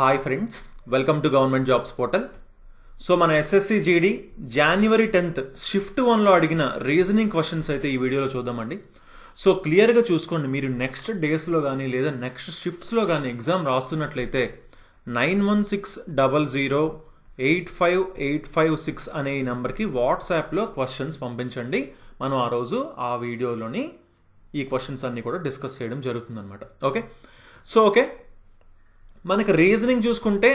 hi friends welcome to government jobs portal so మన SSC GD January tenth shift వన్లో అడిగిన reasoning questions అయితే ఈ వీడియోలో చూద్దామండి సో క్లియర్గా చూసుకోండి మీరు నెక్స్ట్ డేస్లో కానీ లేదా నెక్స్ట్ షిఫ్ట్స్లో కానీ ఎగ్జామ్ రాస్తున్నట్లయితే nine one six double zero eight five eight five six అనే ఈ నెంబర్కి వాట్సాప్లో క్వశ్చన్స్ పంపించండి మనం ఆ రోజు ఆ వీడియోలోని ఈ క్వశ్చన్స్ అన్నీ కూడా డిస్కస్ చేయడం జరుగుతుందన్నమాట ఓకే సో ఓకే మనకి రీజనింగ్ చూసుకుంటే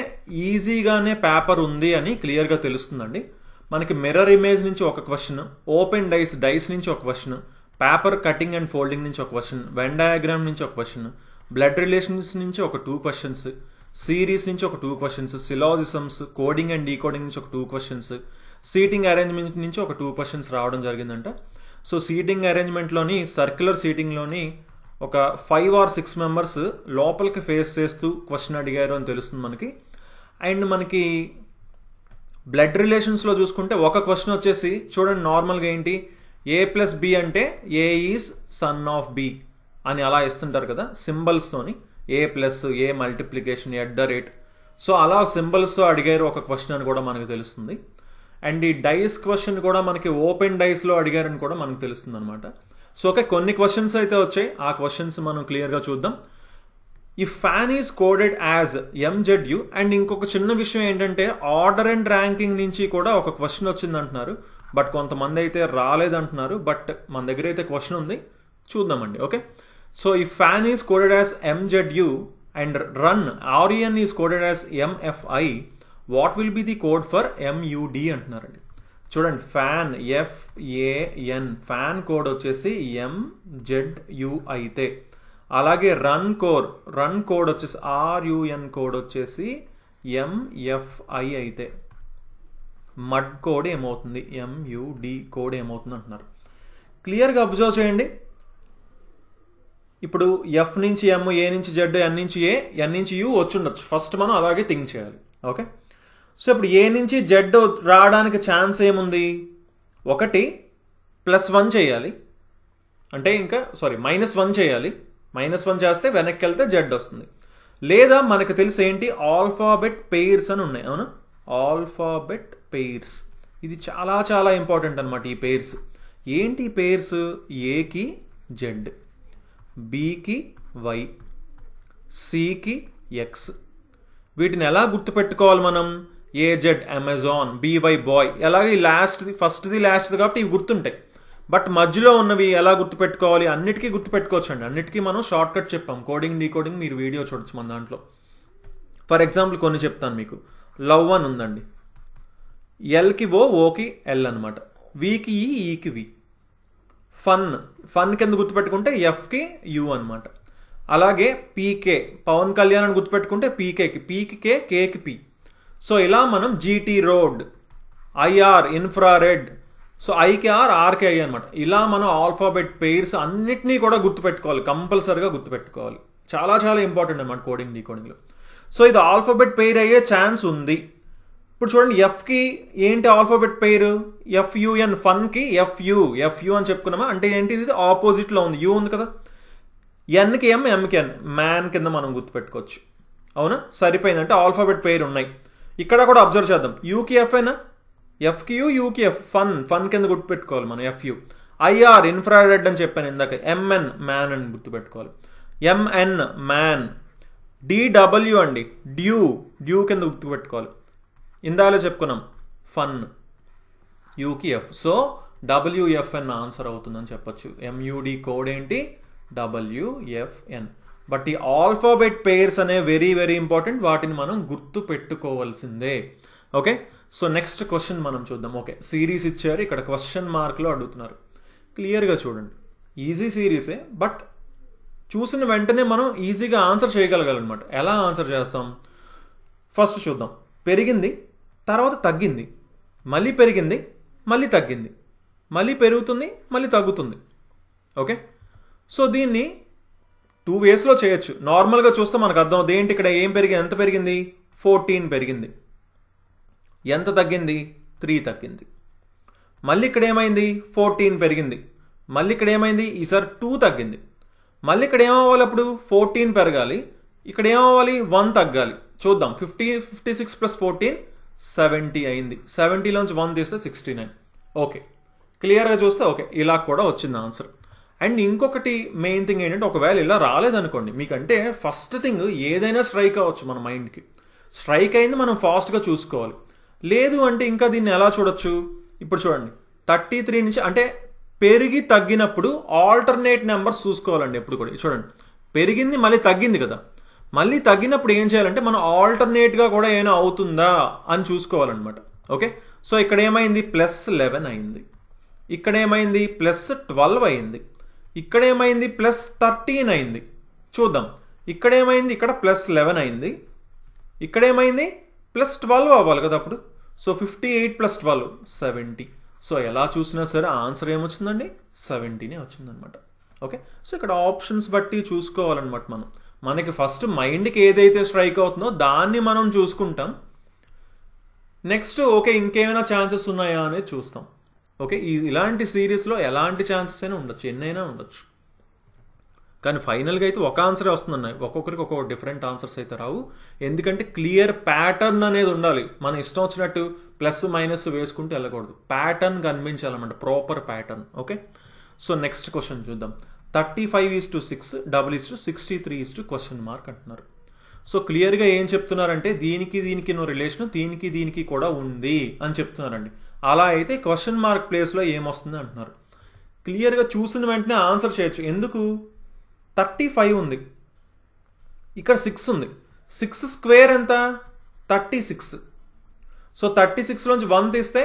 ఈజీగానే పేపర్ ఉంది అని క్లియర్గా తెలుస్తుందండి మనకి మిర్రర్ ఇమేజ్ నుంచి ఒక క్వశ్చన్ ఓపెన్ డైస్ డైస్ నుంచి ఒక question paper cutting and folding నుంచి ఒక క్వశ్చన్ వెన్ డయాగ్రామ్ నుంచి ఒక క్వశ్చన్ బ్లడ్ రిలేషన్స్ నుంచి ఒక టూ క్వశ్చన్స్ సిరీస్ నుంచి ఒక two questions syllogisms coding and decoding నుంచి ఒక టూ క్వశ్చన్స్ సీటింగ్ అరేంజ్మెంట్ నుంచి ఒక టూ క్వశ్చన్స్ రావడం జరిగిందంట సో సీటింగ్ అరేంజ్మెంట్లోని సర్క్యులర్ సీటింగ్లోని ఒక ఫైవ్ ఆర్ సిక్స్ మెంబర్స్ లోపలికి ఫేస్ చేస్తూ క్వశ్చన్ అడిగారు అని తెలుస్తుంది మనకి అండ్ మనకి బ్లడ్ రిలేషన్స్లో చూసుకుంటే ఒక క్వశ్చన్ వచ్చేసి చూడండి నార్మల్గా ఏంటి ఏ ప్లస్ బి అంటే a is son of b అని అలా ఇస్తుంటారు కదా సింబల్స్తోని a plus a multiplication at the rate so అలా సింబల్స్తో అడిగారు ఒక క్వశ్చన్ అని కూడా మనకు తెలుస్తుంది అండ్ ఈ డైస్ క్వశ్చన్ కూడా మనకి ఓపెన్ డైస్లో అడిగారని కూడా మనకు తెలుస్తుంది అనమాట సో ఓకే కొన్ని క్వశ్చన్స్ అయితే వచ్చాయి ఆ క్వశ్చన్స్ మనం క్లియర్గా చూద్దాం ఈ fan is coded as MZU and ఇంకొక చిన్న విషయం ఏంటంటే ఆర్డర్ అండ్ ర్యాంకింగ్ నుంచి కూడా ఒక క్వశ్చన్ వచ్చింది అంటున్నారు బట్ కొంతమంది అయితే రాలేదంటున్నారు బట్ మన దగ్గర అయితే క్వశ్చన్ ఉంది చూద్దామండి ఓకే సో ఈ fan is coded as MZU and run RUN is coded as MFI what will be the code for MUD అంటున్నారండి చూడండి ఫ్యాన్ ఎఫ్ఏఎన్ ఫ్యాన్ కోడ్ వచ్చేసి ఎంజెడ్ అయితే అలాగే రన్ కోర్ రన్ కోడ్ వచ్చేసి RUN code వచ్చేసి MFI అయితే mud code ఏమవుతుంది MUD code ఏమవుతుంది అంటున్నారు క్లియర్గా అబ్జర్వ్ చేయండి ఇప్పుడు ఎఫ్ నుంచి ఎమ్ ఏ నుంచి జెడ్ ఎన్ నుంచి ఏ ఎన్ నుంచి యూ ఉండొచ్చు ఫస్ట్ మనం అలాగే థింక్ చేయాలి ఓకే సో ఇప్పుడు ఏ నుంచి జెడ్ రావడానికి ఛాన్స్ ఏముంది ఒకటి ప్లస్ వన్ చేయాలి అంటే ఇంకా సారీ మైనస్ వన్ చేయాలి మైనస్ వన్ చేస్తే వెనక్కి వెళ్తే జెడ్ వస్తుంది లేదా మనకు తెలిసి ఏంటి ఆల్ఫాబెట్ పెయిర్స్ అని ఉన్నాయి అవునా ఆల్ఫాబెట్ పెయిర్స్ ఇది చాలా చాలా ఇంపార్టెంట్ అనమాట ఈ పెయిర్స్ ఏంటి పెయిర్స్ ఏకి జెడ్ బీకి వై సికి ఎక్స్ వీటిని ఎలా గుర్తుపెట్టుకోవాలి మనం ఏజెడ్ అమెజాన్ బీవై బాయ్ ఎలాగే ఈ లాస్ట్ది ఫస్ట్ది లాస్ట్ది కాబట్టి ఇవి గుర్తుంటాయి బట్ మధ్యలో ఉన్నవి ఎలా గుర్తుపెట్టుకోవాలి అన్నిటికీ గుర్తుపెట్టుకోవచ్చు అండి అన్నిటికీ మనం షార్ట్ కట్ చెప్పాం కోడింగ్ కోడింగ్ మీరు వీడియో చూడొచ్చు మన దాంట్లో ఫర్ ఎగ్జాంపుల్ కొన్ని చెప్తాను మీకు లవ్ అని ఉందండి ఎల్కి ఓ ఓకి ఎల్ అనమాట వీకి ఈ e, ఈకి e వి ఫన్ ఫన్ కింద గుర్తుపెట్టుకుంటే ఎఫ్కి యు అనమాట అలాగే పీకే పవన్ కళ్యాణ్ అని గుర్తుపెట్టుకుంటే పీకేకి పీకి కే కేకి పీ సో ఇలా మనం GT road IR infrared so IKR RK I అనమాట ఇలా మనం ఆల్ఫాబెట్ పెయిర్స్ అన్నిటినీ కూడా గుర్తుపెట్టుకోవాలి కంపల్సరీగా గుర్తుపెట్టుకోవాలి చాలా చాలా ఇంపార్టెంట్ అనమాట కోడింగ్ డీకోడింగ్లో సో ఇది ఆల్ఫాబెట్ పెయిర్ అయ్యే ఛాన్స్ ఉంది ఇప్పుడు చూడండి ఎఫ్కి ఏంటి ఆల్ఫాబెట్ పేరు ఎఫ్యుఎన్ ఫన్కి ఎఫ్యూ ఎఫ్యూ అని చెప్పుకున్నామా అంటే ఏంటి ఇది ఆపోజిట్లో ఉంది యూ ఉంది కదా ఎన్కి ఎం ఎంకి ఎన్ మ్యాన్ కింద మనం గుర్తుపెట్టుకోవచ్చు అవునా సరిపోయింది అంటే ఆల్ఫాబెట్ పేరు ఉన్నాయి ఇక్కడ కూడా అబ్జర్వ్ చేద్దాం యూకి ఎఫ్క్యూ యూకిఎఫ్ ఫన్ ఫన్ కింద గుర్తుపెట్టుకోవాలి మనం ఎఫ్యూ ఐఆర్ ఇన్ఫ్రారెడ్ అని చెప్పాను ఇందాక ఎంఎన్ మ్యాన్ అని గుర్తుపెట్టుకోవాలి ఎంఎన్ మ్యాన్ డిడబ్ల్యూ అండి డ్యూ డ్యూ కింద గుర్తుపెట్టుకోవాలి ఇందాలో చెప్పుకున్నాం ఫన్ యూకిఎఫ్ సో డబ్ల్యూఎఫ్ఎన్ ఆన్సర్ అవుతుందని చెప్పొచ్చు ఎంయూడి కోడ్ ఏంటి డబ్ల్యూఎఫ్ఎన్ బట్ ఈ ఆల్ఫాబెట్ పేర్స్ అనే వెరీ వెరీ ఇంపార్టెంట్ వాటిని మనం గుర్తు పెట్టుకోవాల్సిందే ఓకే సో నెక్స్ట్ క్వశ్చన్ మనం చూద్దాం ఓకే సిరీస్ ఇచ్చారు ఇక్కడ క్వశ్చన్ మార్క్లో అడుగుతున్నారు క్లియర్గా చూడండి ఈజీ సిరీసే బట్ చూసిన వెంటనే మనం ఈజీగా ఆన్సర్ చేయగలగాలన్నమాట ఎలా ఆన్సర్ చేస్తాం ఫస్ట్ చూద్దాం పెరిగింది తర్వాత తగ్గింది మళ్ళీ పెరిగింది మళ్ళీ తగ్గింది మళ్ళీ పెరుగుతుంది మళ్ళీ తగ్గుతుంది ఓకే సో దీన్ని టూ వేస్లో చేయొచ్చు నార్మల్గా చూస్తే మనకు అర్థం అవుతుంది ఏంటి ఇక్కడ ఏం పెరిగింది ఎంత పెరిగింది ఫోర్టీన్ పెరిగింది ఎంత తగ్గింది త్రీ తగ్గింది మళ్ళీ ఇక్కడ ఏమైంది ఫోర్టీన్ పెరిగింది మళ్ళీ ఇక్కడ ఏమైంది ఈసారి టూ తగ్గింది మళ్ళీ ఇక్కడ ఏమవ్వాలి అప్పుడు ఫోర్టీన్ పెరగాలి ఇక్కడ ఏమవ్వాలి వన్ తగ్గాలి చూద్దాం fifty fifty six plus fourteen seventy అయింది సెవెంటీలోంచి వన్ తీస్తే సిక్స్టీ నైన్ ఓకే క్లియర్గా చూస్తే ఓకే ఇలా కూడా వచ్చింది ఆన్సర్ అండ్ ఇంకొకటి మెయిన్ థింగ్ ఏంటంటే ఒకవేళ ఇలా రాలేదనుకోండి మీకంటే ఫస్ట్ థింగ్ ఏదైనా స్ట్రైక్ అవ్వచ్చు మన మైండ్కి స్ట్రైక్ అయింది మనం ఫాస్ట్గా చూసుకోవాలి లేదు అంటే ఇంకా దీన్ని ఎలా చూడొచ్చు ఇప్పుడు చూడండి థర్టీ త్రీ నుంచి అంటే పెరిగి తగ్గినప్పుడు ఆల్టర్నేట్ నెంబర్స్ చూసుకోవాలండి ఎప్పుడు కూడా చూడండి పెరిగింది మళ్ళీ తగ్గింది కదా మళ్ళీ తగ్గినప్పుడు ఏం చేయాలంటే మనం ఆల్టర్నేట్గా కూడా ఏమైనా అవుతుందా అని చూసుకోవాలన్నమాట ఓకే సో ఇక్కడ ఏమైంది ప్లస్ లెవెన్ అయింది ఇక్కడ ఏమైంది ప్లస్ ట్వెల్వ్ అయింది ఇక్కడ ఏమైంది ప్లస్ థర్టీన్ అయింది చూద్దాం ఇక్కడ ఏమైంది ఇక్కడ ప్లస్ లెవెన్ అయింది ఇక్కడ ఏమైంది ప్లస్ ట్వెల్వ్ అవ్వాలి కదా అప్పుడు so fifty eight plus twelve seventy so ఎలా చూసినా సరే ఆన్సర్ ఏమొచ్చిందండి సెవెంటీనే వచ్చిందనమాట ఓకే సో ఇక్కడ ఆప్షన్స్ బట్టి చూసుకోవాలన్నమాట మనం మనకి ఫస్ట్ మైండ్కి ఏదైతే స్ట్రైక్ అవుతుందో దాన్ని మనం చూసుకుంటాం నెక్స్ట్ ఓకే ఇంకేమైనా ఛాన్సెస్ ఉన్నాయా అనేది చూస్తాం ఓకే ఈ ఇలాంటి సిరీస్లో ఎలాంటి ఛాన్సెస్ అయినా ఉండొచ్చు ఎన్నైనా ఉండొచ్చు కానీ ఫైనల్గా అయితే ఒక ఆన్సరే వస్తుందన్నాయి ఒక్కొక్కరికి ఒక్కొక్క డిఫరెంట్ ఆన్సర్స్ అయితే రావు ఎందుకంటే క్లియర్ ప్యాటర్న్ అనేది ఉండాలి మన ఇష్టం వచ్చినట్టు ప్లస్ మైనస్ వేసుకుంటూ వెళ్ళకూడదు ప్యాటర్న్ కనిపించాలన్నమాట proper pattern okay so next question చూద్దాం thirty five is to six double is to sixty three is to question mark అంటున్నారు సో క్లియర్గా ఏం చెప్తున్నారంటే దీనికి దీనికి నో రిలేషన్ దీనికి దీనికి కూడా ఉంది అని చెప్తున్నారండి అలా అయితే క్వశ్చన్ మార్క్ ప్లేస్లో ఏమొస్తుంది అంటున్నారు క్లియర్గా చూసిన వెంటనే ఆన్సర్ చేయొచ్చు ఎందుకు థర్టీ ఫైవ్ ఉంది ఇక్కడ సిక్స్ ఉంది సిక్స్ స్క్వేర్ ఎంత థర్టీ సిక్స్ సో థర్టీ సిక్స్లోంచి వన్ తీస్తే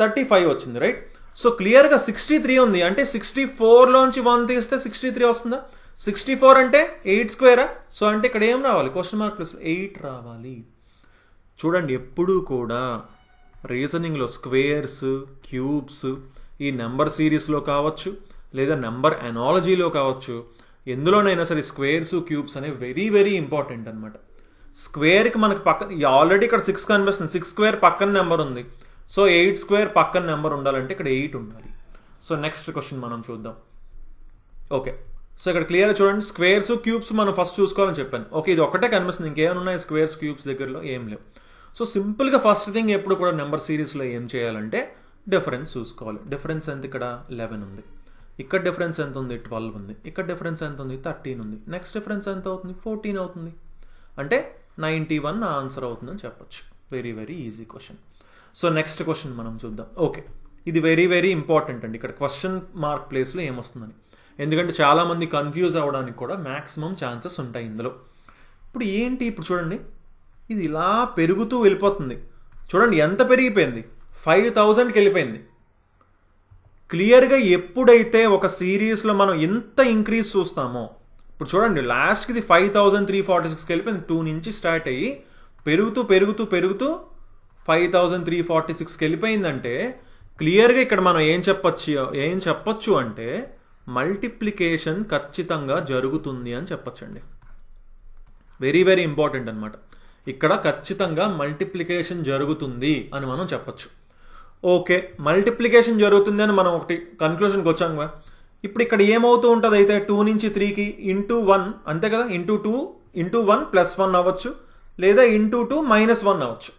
థర్టీ ఫైవ్ వచ్చింది రైట్ సో క్లియర్గా సిక్స్టీ త్రీ ఉంది అంటే సిక్స్టీ ఫోర్లోంచి వన్ తీస్తే సిక్స్టీ త్రీ వస్తుందా సిక్స్టీ ఫోర్ అంటే ఎయిట్ స్క్వేరా సో అంటే ఇక్కడ ఏం రావాలి క్వశ్చన్ మార్క్ ప్లస్ ఎయిట్ రావాలి చూడండి ఎప్పుడూ కూడా రీజనింగ్లో స్క్వేర్స్ క్యూబ్స్ ఈ నెంబర్ సిరీస్లో కావచ్చు లేదా నెంబర్ ఎనాలజీలో కావచ్చు ఎందులోనైనా సరే స్క్వేర్స్ క్యూబ్స్ అనేవి వెరీ వెరీ ఇంపార్టెంట్ అనమాట స్క్వేర్కి మనకు పక్కన ఆల్రెడీ ఇక్కడ సిక్స్ కనిపిస్తుంది సిక్స్ స్క్వేర్ పక్కన నెంబర్ ఉంది సో ఎయిట్ స్క్వేర్ పక్కన నెంబర్ ఉండాలంటే ఇక్కడ ఎయిట్ ఉండాలి సో నెక్స్ట్ క్వశ్చన్ మనం చూద్దాం ఓకే సో ఇక్కడ క్లియర్గా చూడండి స్క్వేర్స్ క్యూబ్స్ మనం ఫస్ట్ చూసుకోవాలని చెప్పాను ఓకే ఇది ఒకటే కనిపిస్తుంది ఇంకేమైనా ఉన్నాయి స్క్వేర్స్ క్యూబ్స్ దగ్గరలో ఏం లేవు సో సింపుల్గా ఫస్ట్ థింగ్ ఎప్పుడు కూడా నెంబర్ సిరీస్లో ఏం చేయాలంటే డిఫరెన్స్ చూసుకోవాలి డిఫరెన్స్ ఎంత ఇక్కడ లెవెన్ ఉంది ఇక్కడ డిఫరెన్స్ ఎంత ఉంది ట్వెల్వ్ ఉంది ఇక్కడ డిఫరెన్స్ ఎంత ఉంది థర్టీన్ ఉంది నెక్స్ట్ డిఫరెన్స్ ఎంత అవుతుంది ఫోర్టీన్ అవుతుంది అంటే నైంటీ వన్ ఆన్సర్ అవుతుందని చెప్పొచ్చు very very easy question so next question మనం చూద్దాం ఓకే ఇది వెరీ వెరీ ఇంపార్టెంట్ అండి ఇక్కడ క్వశ్చన్ మార్క్ ప్లేస్లో ఏమొస్తుందని ఎందుకంటే చాలామంది కన్ఫ్యూజ్ అవ్వడానికి కూడా మ్యాక్సిమం ఛాన్సెస్ ఉంటాయి ఇందులో ఇప్పుడు ఏంటి ఇప్పుడు చూడండి ఇది ఇలా పెరుగుతూ వెళ్ళిపోతుంది చూడండి ఎంత పెరిగిపోయింది ఫైవ్ థౌజండ్కి వెళ్ళిపోయింది క్లియర్గా ఎప్పుడైతే ఒక సిరీస్లో మనం ఎంత ఇంక్రీజ్ చూస్తామో ఇప్పుడు చూడండి లాస్ట్కి ఇది ఫైవ్ థౌజండ్ త్రీ ఫార్టీ సిక్స్కి వెళ్ళిపోయింది టూ నుంచి స్టార్ట్ అయ్యి పెరుగుతూ పెరుగుతూ పెరుగుతూ ఫైవ్ థౌజండ్ త్రీ ఫార్టీ సిక్స్కి వెళ్ళిపోయిందంటే క్లియర్గా ఇక్కడ మనం ఏం చెప్పచ్చు ఏం చెప్పచ్చు అంటే మల్టిప్లికేషన్ ఖచ్చితంగా జరుగుతుంది అని చెప్పచ్చండి వెరీ వెరీ ఇంపార్టెంట్ అనమాట ఇక్కడ ఖచ్చితంగా మల్టిప్లికేషన్ జరుగుతుంది అని మనం చెప్పచ్చు ఓకే మల్టిప్లికేషన్ జరుగుతుంది అని మనం ఒకటి కన్క్లూషన్కి వచ్చాము ఇప్పుడు ఇక్కడ ఏమవుతూ ఉంటుంది అయితే టూ నుంచి త్రీకి ఇంటూ వన్ అంతే కదా into two into one plus one అవ్వచ్చు లేదా ఇంటూ టూ మైనస్ వన్ అవ్వచ్చు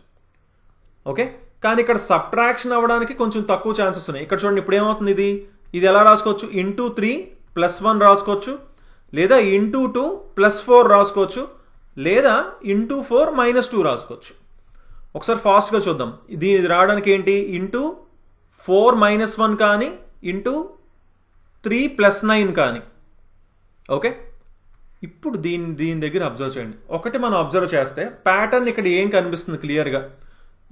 ఓకే కానీ ఇక్కడ సబ్ట్రాక్షన్ అవ్వడానికి కొంచెం తక్కువ ఛాన్సెస్ ఉన్నాయి ఇక్కడ చూడండి ఇప్పుడు ఏమవుతుంది ఇది ఇది ఎలా రాసుకోవచ్చు ఇంటూ త్రీ ప్లస్ వన్ రాసుకోవచ్చు లేదా ఇంటూ టూ ప్లస్ ఫోర్ రాసుకోవచ్చు లేదా ఇంటూ ఫోర్ మైనస్ టూ రాసుకోవచ్చు ఒకసారి ఫాస్ట్గా చూద్దాం దీని రావడానికి ఏంటి ఇంటూ ఫోర్ మైనస్ వన్ కానీ ఇంటూ త్రీ ప్లస్ నైన్ కానీ ఓకే ఇప్పుడు దీని దీని దగ్గర అబ్జర్వ్ చేయండి ఒకటి మనం అబ్జర్వ్ చేస్తే ప్యాటర్న్ ఇక్కడ ఏం కనిపిస్తుంది క్లియర్గా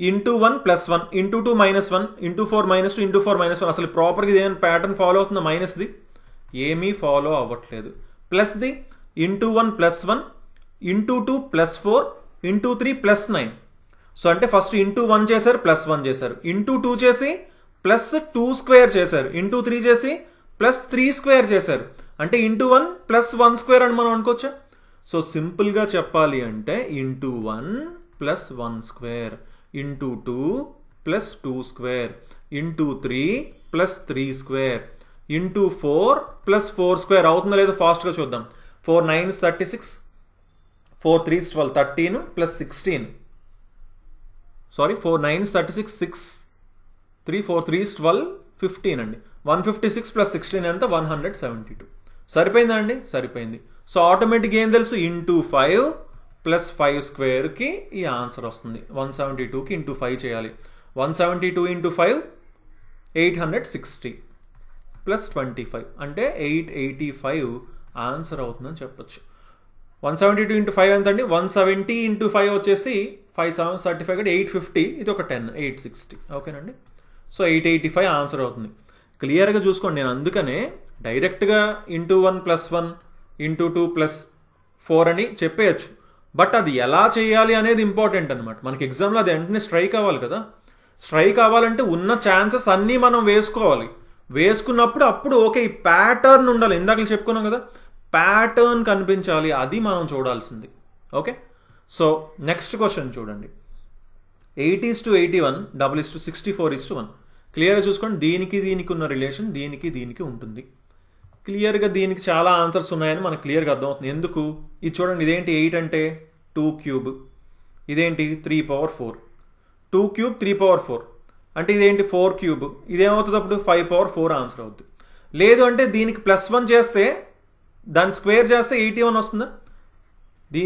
into one plus one into two minus one into four minus two into four minus one అసలు ప్రాపర్గా ఇది ఏమైనా ప్యాటర్న్ ఫాలో అవుతుందో మైనస్ది ఏమీ ఫాలో అవ్వట్లేదు ప్లస్ది into one plus one into two plus four into three plus nine so అంటే first into one చేశారు ప్లస్ వన్ చేశారు ఇంటూ టూ చేసి ప్లస్ టూ స్క్వేర్ చేశారు ఇంటూ త్రీ చేసి ప్లస్ త్రీ స్క్వేర్ చేశారు అంటే into one plus one square అని మనం అనుకోవచ్చా సో సింపుల్గా చెప్పాలి అంటే into one plus one square into two plus two square into three plus three square into four plus four square అవుతుందో లేదో ఫాస్ట్గా చూద్దాం four nine thirty six four threes twelve thirteen plus sixteen sorry four nine thirty six six three four threes twelve fifteen అండి one fifty six plus sixteen ఎంత one hundred seventy two సరిపోయిందా అండి సరిపోయింది so ఆటోమేటిక్గా ఏం తెలుసు into five plus five స్క్వేర్కి ఈ ఆన్సర్ వస్తుంది వన్ సెవెంటీ టూకి ఇంటూ ఫైవ్ చేయాలి one seventy two into five eight hundred sixty plus twenty five అంటే ఎయిట్ ఎయిటీ ఫైవ్ ఆన్సర్ అవుతుందని చెప్పొచ్చు one seventy two into five ఎంత అండి వన్ సెవెంటీ ఇంటూ ఫైవ్ వచ్చేసి five seven thirty five eight fifty ఇది ఒక ten eight sixty ఓకేనండి so eight eighty five answer అవుతుంది క్లియర్గా చూసుకోండి నేను అందుకనే డైరెక్ట్గా into one plus one into two plus four అని చెప్పేయచ్చు బట్ అది ఎలా చేయాలి అనేది ఇంపార్టెంట్ అనమాట మనకి ఎగ్జామ్లో అది వెంటనే స్ట్రైక్ అవ్వాలి కదా స్ట్రైక్ అవ్వాలంటే ఉన్న ఛాన్సెస్ అన్నీ మనం వేసుకోవాలి వేసుకున్నప్పుడు అప్పుడు ఓకే ఈ ప్యాటర్న్ ఉండాలి ఇందాక చెప్పుకున్నాం కదా ప్యాటర్న్ కనిపించాలి అది మనం చూడాల్సింది ఓకే సో నెక్స్ట్ క్వశ్చన్ చూడండి eighty is to eighty one double is to sixty four is to one క్లియర్గా చూసుకోండి దీనికి దీనికి ఉన్న రిలేషన్ దీనికి దీనికి ఉంటుంది క్లియర్గా దీనికి చాలా ఆన్సర్స్ ఉన్నాయని మనకు క్లియర్గా అర్థమవుతుంది ఎందుకు ఇది చూడండి ఇదేంటి ఎయిట్ అంటే టూ క్యూబ్ ఇదేంటి three power four two cube three power four అంటే ఇదేంటి ఫోర్ క్యూబ్ ఇదేమవుతుంది అప్పుడు ఫైవ్ పవర్ ఫోర్ ఆన్సర్ అవుతుంది లేదు అంటే దీనికి ప్లస్ వన్ చేస్తే దాన్ని స్క్వేర్ చేస్తే ఎయిటీ వన్ వస్తుందా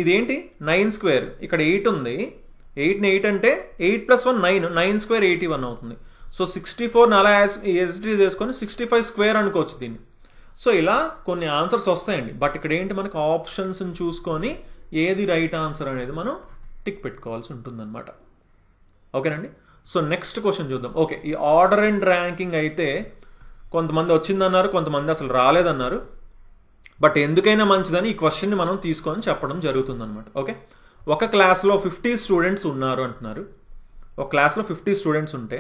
ఇదేంటి నైన్ స్క్వేర్ ఇక్కడ ఎయిట్ ఉంది ఎయిట్ని ఎయిట్ అంటే eight plus one nine nine square eighty one అవుతుంది సో సిక్స్టీ ఫోర్ని అలా ఎస్టీ చేసుకొని సిక్స్టీ ఫైవ్ స్క్వేర్ అనుకోవచ్చు దీన్ని సో ఇలా కొన్ని ఆన్సర్స్ వస్తాయండి బట్ ఇక్కడ ఏంటి మనకు ఆప్షన్స్ని చూసుకొని ఏది రైట్ ఆన్సర్ అనేది మనం టిక్ పెట్టుకోవాల్సి ఉంటుందన్నమాట ఓకేనండి సో నెక్స్ట్ క్వశ్చన్ చూద్దాం ఓకే ఈ ఆర్డర్ అండ్ ర్యాంకింగ్ అయితే కొంతమంది వచ్చిందన్నారు కొంతమంది అసలు రాలేదన్నారు బట్ ఎందుకైనా మంచిదని ఈ క్వశ్చన్ని మనం తీసుకొని చెప్పడం జరుగుతుంది అనమాట ఓకే ఒక క్లాస్లో ఫిఫ్టీ స్టూడెంట్స్ ఉన్నారు అంటున్నారు ఒక క్లాస్లో ఫిఫ్టీ స్టూడెంట్స్ ఉంటే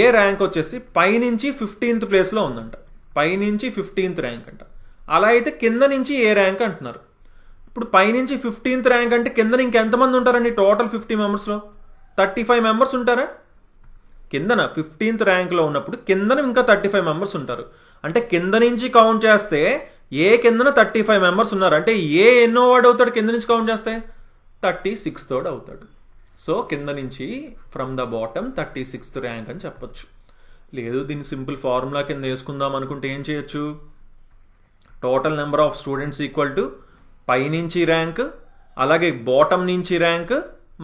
ఏ ర్యాంక్ వచ్చేసి పైనుంచి ఫిఫ్టీన్త్ ప్లేస్లో ఉందంట పైనుంచి ఫిఫ్టీన్త్ ర్యాంక్ అంట అలా అయితే కింద నుంచి ఏ ర్యాంక్ అంటున్నారు ఇప్పుడు పైనుంచి ఫిఫ్టీన్త్ ర్యాంక్ అంటే కింద ఇంకెంతమంది ఉంటారండి టోటల్ ఫిఫ్టీ మెంబర్స్లో థర్టీ ఫైవ్ మెంబర్స్ ఉంటారా కిందన ఫిఫ్టీన్త్ ర్యాంక్లో ఉన్నప్పుడు కిందన ఇంకా థర్టీ ఫైవ్ మెంబర్స్ ఉంటారు అంటే కింద నుంచి కౌంట్ చేస్తే ఏ కిందన థర్టీ ఫైవ్ మెంబర్స్ ఉన్నారు అంటే ఏ ఎన్నో వాడు అవుతాడు కింద నుంచి కౌంట్ చేస్తే థర్టీ సిక్స్త్ థర్డ్ అవుతాడు సో కింద నుంచి from the bottom thirty sixth rank అని చెప్పొచ్చు లేదు దీన్ని సింపుల్ ఫార్ములా కింద వేసుకుందాం అనుకుంటే ఏం చేయొచ్చు total number of students equal to పైనుంచి ర్యాంక్ అలాగే బాటమ్ నుంచి ర్యాంక్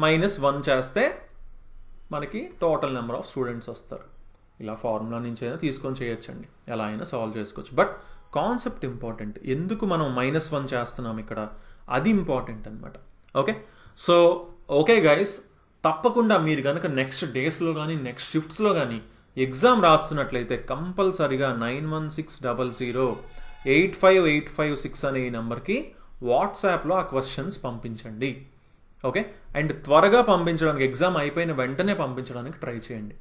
మైనస్ వన్ చేస్తే మనకి టోటల్ నెంబర్ ఆఫ్ స్టూడెంట్స్ వస్తారు ఇలా ఫార్ములా నుంచి అయినా తీసుకొని చేయొచ్చండి ఎలా అయినా సాల్వ్ చేసుకోవచ్చు బట్ కాన్సెప్ట్ ఇంపార్టెంట్ ఎందుకు మనం మైనస్ వన్ చేస్తున్నాం ఇక్కడ అది ఇంపార్టెంట్ అనమాట ఓకే సో ఓకే గైస్ తప్పకుండా మీరు కనుక నెక్స్ట్ డేస్లో కానీ నెక్స్ట్ షిఫ్ట్స్లో కానీ ఎగ్జామ్ రాస్తున్నట్లయితే కంపల్సరిగా nine one six double zero eight five eight five six అనే ఈ నెంబర్కి వాట్సాప్లో ఆ క్వశ్చన్స్ పంపించండి ఓకే అండ్ త్వరగా పంపించడానికి ఎగ్జామ్ అయిపోయిన వెంటనే పంపించడానికి ట్రై చేయండి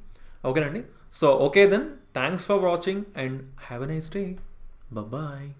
ఓకేనండి so okay then thanks for watching and have a nice day bye